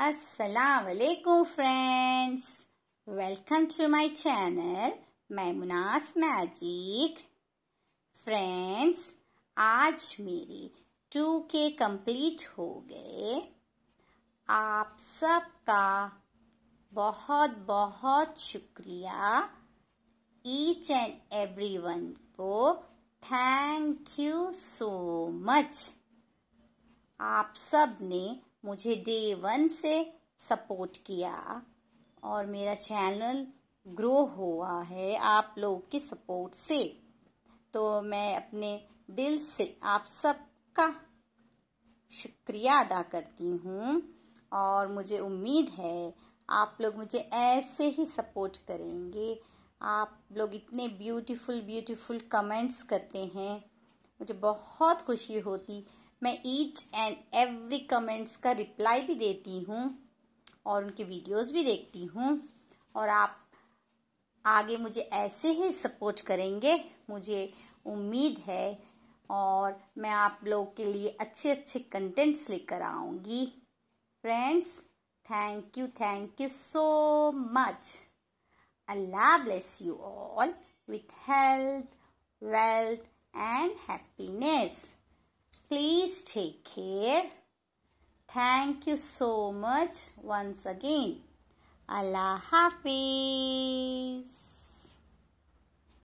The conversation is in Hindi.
असलकुम friends welcome to my channel मैं मुनास मैजिक फ्रेंड्स आज मेरे टू के कंप्लीट हो गए आप सबका बहुत बहुत शुक्रिया ईच एंड एवरी वन को थैंक यू सो मच आप सब ने मुझे डे वन से सपोर्ट किया और मेरा चैनल ग्रो हुआ है आप लोगों की सपोर्ट से तो मैं अपने दिल से आप सबका शुक्रिया अदा करती हूँ और मुझे उम्मीद है आप लोग मुझे ऐसे ही सपोर्ट करेंगे आप लोग इतने ब्यूटीफुल ब्यूटीफुल कमेंट्स करते हैं मुझे बहुत खुशी होती मैं ईच एंड एवरी कमेंट्स का रिप्लाई भी देती हूँ और उनके वीडियोस भी देखती हूँ और आप आगे मुझे ऐसे ही सपोर्ट करेंगे मुझे उम्मीद है और मैं आप लोग के लिए अच्छे अच्छे कंटेंट्स लेकर आऊंगी friends thank you thank you so much अल्लाह bless you all with health wealth and happiness Please take care. Thank you so much once again. Allah Hafiz.